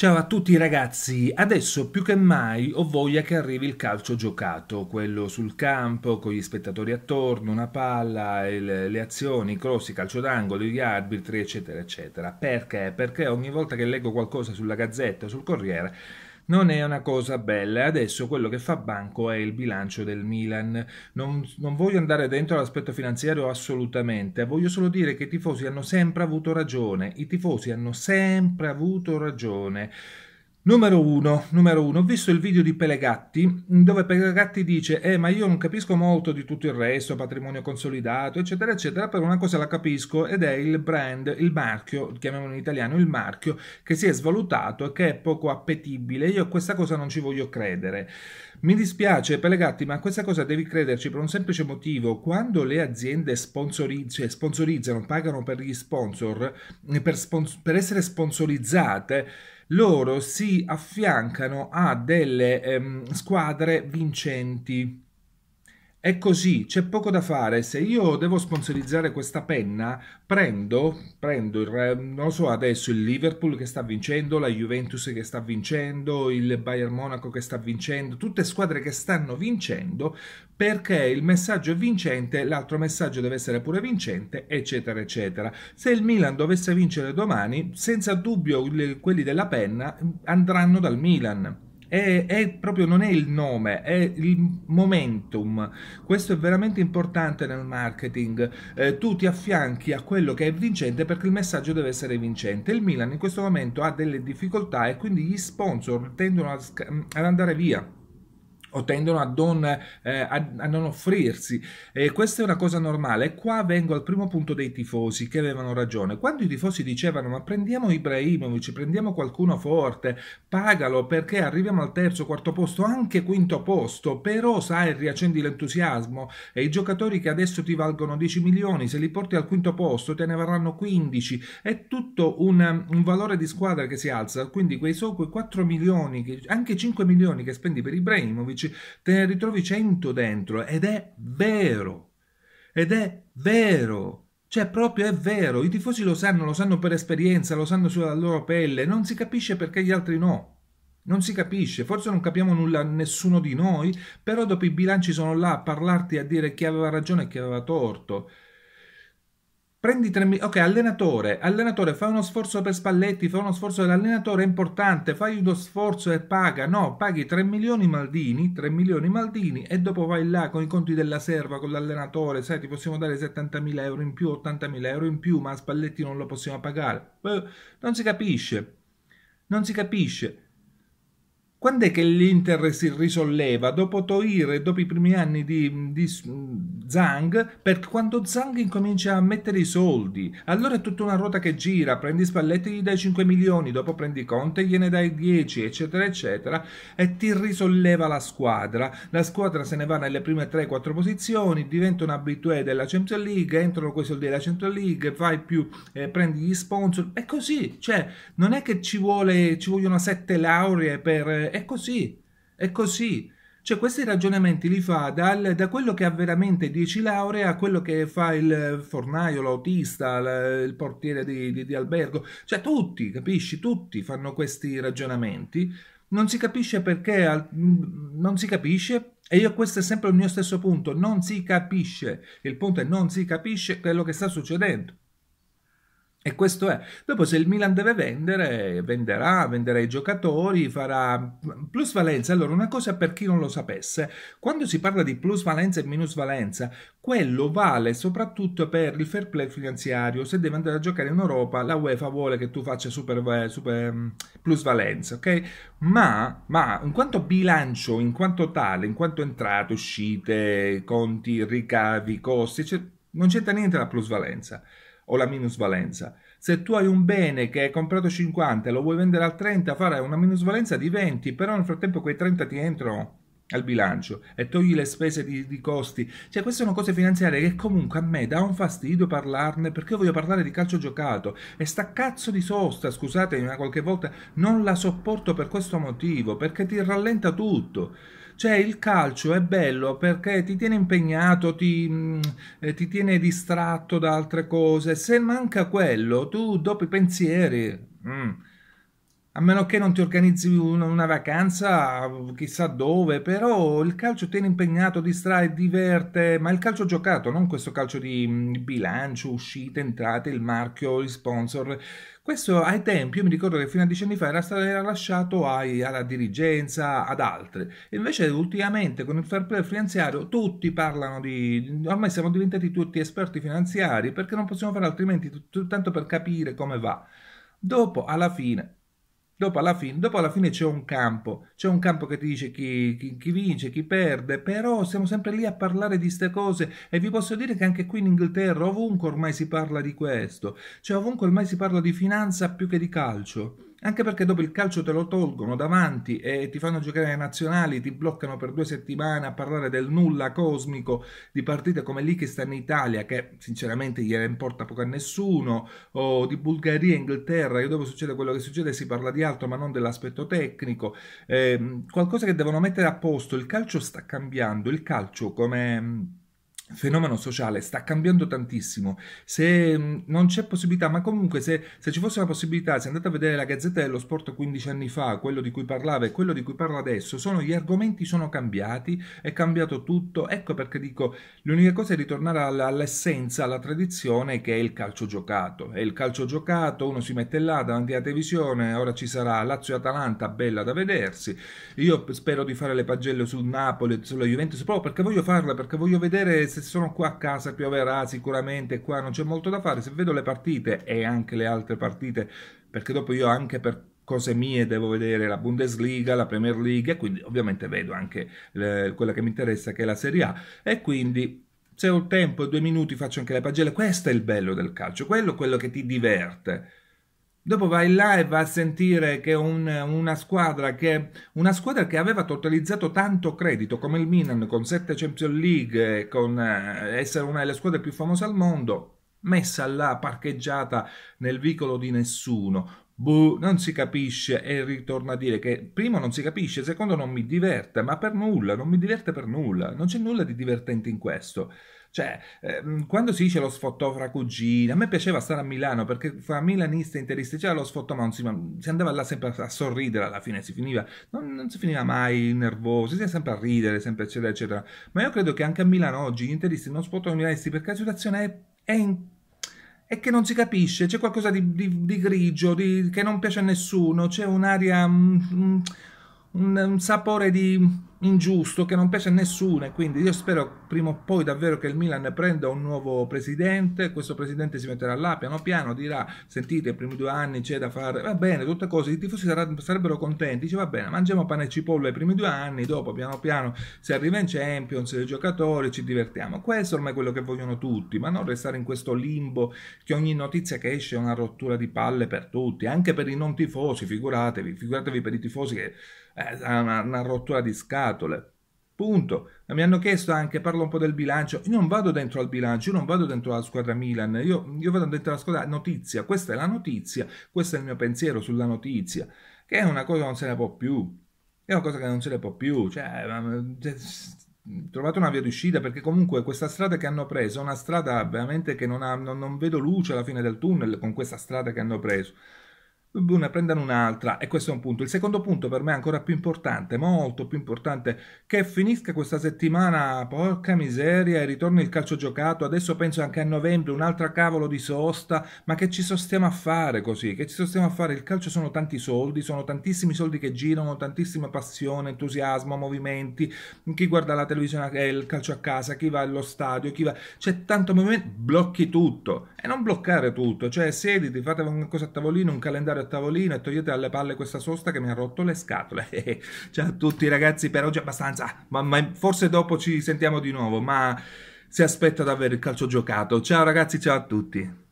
Ciao a tutti ragazzi, adesso più che mai ho voglia che arrivi il calcio giocato, quello sul campo, con gli spettatori attorno, una palla, il, le azioni, i cross, i calcio d'angolo, gli arbitri, eccetera, eccetera. Perché? Perché ogni volta che leggo qualcosa sulla gazzetta sul Corriere non è una cosa bella. Adesso quello che fa banco è il bilancio del Milan. Non, non voglio andare dentro all'aspetto finanziario assolutamente, voglio solo dire che i tifosi hanno sempre avuto ragione. I tifosi hanno sempre avuto ragione. Numero 1, numero 1, ho visto il video di Pelegatti dove Pelegatti dice eh ma io non capisco molto di tutto il resto, patrimonio consolidato eccetera eccetera, però una cosa la capisco ed è il brand, il marchio, chiamiamolo in italiano il marchio, che si è svalutato e che è poco appetibile, io a questa cosa non ci voglio credere. Mi dispiace Pelegatti ma a questa cosa devi crederci per un semplice motivo, quando le aziende sponsorizz- cioè sponsorizzano, pagano per gli sponsor, per, spons- per essere sponsorizzate, loro si affiancano a delle ehm, squadre vincenti è così, c'è poco da fare. Se io devo sponsorizzare questa penna, prendo, prendo il, non so adesso il Liverpool che sta vincendo, la Juventus che sta vincendo, il Bayern Monaco che sta vincendo, tutte squadre che stanno vincendo perché il messaggio è vincente, l'altro messaggio deve essere pure vincente, eccetera, eccetera. Se il Milan dovesse vincere domani, senza dubbio quelli della penna andranno dal Milan è, è, proprio non è il nome, è il momentum. Questo è veramente importante nel marketing. Eh, tu ti affianchi a quello che è vincente perché il messaggio deve essere vincente. Il Milan in questo momento ha delle difficoltà e quindi gli sponsor tendono a, ad andare via o tendono a non, eh, a, a non offrirsi. E questa è una cosa normale. E qua vengo al primo punto dei tifosi che avevano ragione. Quando i tifosi dicevano ma prendiamo Ibrahimovic, prendiamo qualcuno forte, pagalo perché arriviamo al terzo, quarto posto, anche quinto posto, però sai, riaccendi l'entusiasmo e i giocatori che adesso ti valgono 10 milioni, se li porti al quinto posto te ne varranno 15. È tutto un, un valore di squadra che si alza, quindi quei, so, quei 4 milioni, anche 5 milioni che spendi per Ibrahimovic dici, te ne ritrovi 100 dentro ed è vero, ed è vero. Cioè, proprio è vero, i tifosi lo sanno, lo sanno per esperienza, lo sanno sulla loro pelle, non si capisce perché gli altri no. Non si capisce, forse non capiamo nulla nessuno di noi, però dopo i bilanci sono là a parlarti a dire chi aveva ragione e chi aveva torto. Prendi 3 milioni. Ok, allenatore. Allenatore, fai uno sforzo per Spalletti, fai uno sforzo dell'allenatore, è importante, fai uno sforzo e paga. No, paghi 3 milioni Maldini, 3 milioni Maldini e dopo vai là con i conti della serva, con l'allenatore, sai, ti possiamo dare 70.000 euro in più, 80.000 euro in più, ma Spalletti non lo possiamo pagare. Eh, non si capisce. Non si capisce. Quando è che l'Inter si risolleva? Dopo Toire, dopo i primi anni di, di Zang, per quando Zhang incomincia a mettere i soldi, allora è tutta una ruota che gira, prendi Spalletti gli dai 5 milioni, dopo prendi Conte gliene dai 10, eccetera, eccetera, e ti risolleva la squadra. La squadra se ne va nelle prime 3-4 posizioni, diventa un abitué della Champions League, entrano quei soldi della Champions League, fai più, eh, prendi gli sponsor, è così, cioè non è che ci, vuole, ci vogliono 7 lauree per eh, è così, è così. Cioè questi ragionamenti li fa dal, da quello che ha veramente 10 lauree a quello che fa il fornaio, l'autista, la, il portiere di, di, di albergo. Cioè tutti, capisci? Tutti fanno questi ragionamenti. Non si capisce perché, mm, non si capisce e io questo è sempre il mio stesso punto, non si capisce, il punto è non si capisce quello che sta succedendo. E questo è. Dopo se il Milan deve vendere, venderà, venderà i giocatori, farà plusvalenza. Allora, una cosa per chi non lo sapesse, quando si parla di plusvalenza e minusvalenza, quello vale soprattutto per il fair play finanziario. Se devi andare a giocare in Europa, la UEFA vuole che tu faccia super, super mm, plusvalenza, ok? Ma, ma in quanto bilancio, in quanto tale, in quanto entrate, uscite, conti, ricavi, costi, cioè, non c'entra niente la plusvalenza o la minusvalenza. Se tu hai un bene che hai comprato 50 e lo vuoi vendere al 30, fare una minusvalenza di 20, però nel frattempo quei 30 ti entrano al bilancio e togli le spese di, di, costi. Cioè, queste sono cose finanziarie che comunque a me dà un fastidio parlarne perché io voglio parlare di calcio giocato e sta cazzo di sosta, scusatemi, ma qualche volta non la sopporto per questo motivo, perché ti rallenta tutto. Cioè il calcio è bello perché ti tiene impegnato, ti, mm, eh, ti tiene distratto da altre cose. Se manca quello, tu dopo i pensieri... Mm, a meno che non ti organizzi una, vacanza chissà dove, però il calcio tiene impegnato, distrae, diverte, ma il calcio giocato, non questo calcio di mm, bilancio, uscite, entrate, il marchio, gli sponsor. Questo ai tempi, io mi ricordo che fino a dieci anni fa era, stato, era lasciato ai, alla dirigenza, ad altri. Invece ultimamente con il fair play finanziario tutti parlano di... ormai siamo diventati tutti esperti finanziari perché non possiamo fare altrimenti, tanto per capire come va. Dopo, alla fine, Dopo alla, fine, dopo alla fine, c'è un campo, c'è un campo che ti dice chi, chi, chi, vince, chi perde, però siamo sempre lì a parlare di queste cose e vi posso dire che anche qui in Inghilterra ovunque ormai si parla di questo, cioè ovunque ormai si parla di finanza più che di calcio anche perché dopo il calcio te lo tolgono davanti e ti fanno giocare ai nazionali, ti bloccano per due settimane a parlare del nulla cosmico di partite come l'Ikistan Italia, che sinceramente gliene importa poco a nessuno, o di Bulgaria e Inghilterra, che dopo succede quello che succede si parla di altro ma non dell'aspetto tecnico, eh, qualcosa che devono mettere a posto, il calcio sta cambiando, il calcio come fenomeno sociale sta cambiando tantissimo se mm, non c'è possibilità ma comunque se, se, ci fosse una possibilità se andate a vedere la gazzetta dello sport 15 anni fa quello di cui parlava e quello di cui parla adesso sono, gli argomenti sono cambiati è cambiato tutto ecco perché dico l'unica cosa è ritornare alla, all'essenza alla tradizione che è il calcio giocato è il calcio giocato uno si mette là davanti alla televisione ora ci sarà Lazio e Atalanta bella da vedersi io spero di fare le pagelle sul Napoli sulla Juventus proprio perché voglio farle perché voglio vedere se se sono qua a casa pioverà ah, sicuramente, qua non c'è molto da fare, se vedo le partite e anche le altre partite, perché dopo io anche per cose mie devo vedere la Bundesliga, la Premier League e quindi ovviamente vedo anche le, quella che mi interessa che è la Serie A e quindi se ho tempo, due minuti faccio anche le pagelle, questo è il bello del calcio, quello, quello che ti diverte Dopo vai là e va a sentire che un, una, squadra che, una squadra che aveva totalizzato tanto credito come il Milan con 7 Champions League, con eh, essere una delle squadre più famose al mondo, messa là parcheggiata nel vicolo di nessuno, Boh, non si capisce e ritorno a dire che primo non si capisce, secondo non mi diverte, ma per nulla, non mi diverte per nulla, non c'è nulla di divertente in questo. Cioè, ehm, quando si dice lo sfottò fra cugina, a me piaceva stare a Milano perché fra milanista e interisti c'era lo sfottò, ma si, ma si, andava là sempre a sorridere alla fine, si finiva, non, non si finiva mai nervosi, si è sempre a ridere, sempre eccetera, eccetera. Ma io credo che anche a Milano oggi gli interisti non sfottano i milanisti perché la situazione è, è in è che non si capisce, c'è qualcosa di, di, di grigio, di, che non piace a nessuno, c'è un'aria, un, mm, mm, un, un sapore di ingiusto che non piace a nessuno e quindi io spero prima o poi davvero che il Milan prenda un nuovo presidente questo presidente si metterà là piano piano dirà sentite i primi due anni c'è da fare va bene tutte cose i tifosi sarebbero contenti dice va bene mangiamo pane e cipolla i primi due anni dopo piano piano si arriva in Champions i giocatori ci divertiamo questo ormai è quello che vogliono tutti ma non restare in questo limbo che ogni notizia che esce è una rottura di palle per tutti anche per i non tifosi figuratevi figuratevi per i tifosi che eh, è una, una rottura di scala scatole. Punto. Mi hanno chiesto anche, parlo un po' del bilancio, io non vado dentro al bilancio, io non vado dentro alla squadra Milan, io, io vado dentro alla squadra notizia, questa è la notizia, questo è il mio pensiero sulla notizia, che è una cosa che non se ne può più, è una cosa che non se ne può più, cioè, trovate una via d'uscita perché comunque questa strada che hanno preso è una strada veramente che non, ha, non, non vedo luce alla fine del tunnel con questa strada che hanno preso ne prendano un'altra e questo è un punto. Il secondo punto per me è ancora più importante, molto più importante, che finisca questa settimana, porca miseria, e ritorni il calcio giocato. Adesso penso anche a novembre, un'altra cavolo di sosta, ma che ci sostiamo a fare così? Che ci sostiamo a fare? Il calcio sono tanti soldi, sono tantissimi soldi che girano, tantissima passione, entusiasmo, movimenti, chi guarda la televisione e eh, il calcio a casa, chi va allo stadio, chi va... C'è tanto movimento, blocchi tutto e non bloccare tutto, cioè siediti, fate qualcosa a tavolino, un calendario a tavolino e togliete alle palle questa sosta che mi ha rotto le scatole. Ciao a tutti ragazzi, per oggi è abbastanza, ma, ma forse dopo ci sentiamo di nuovo, ma si aspetta davvero il calcio giocato. Ciao ragazzi, ciao a tutti.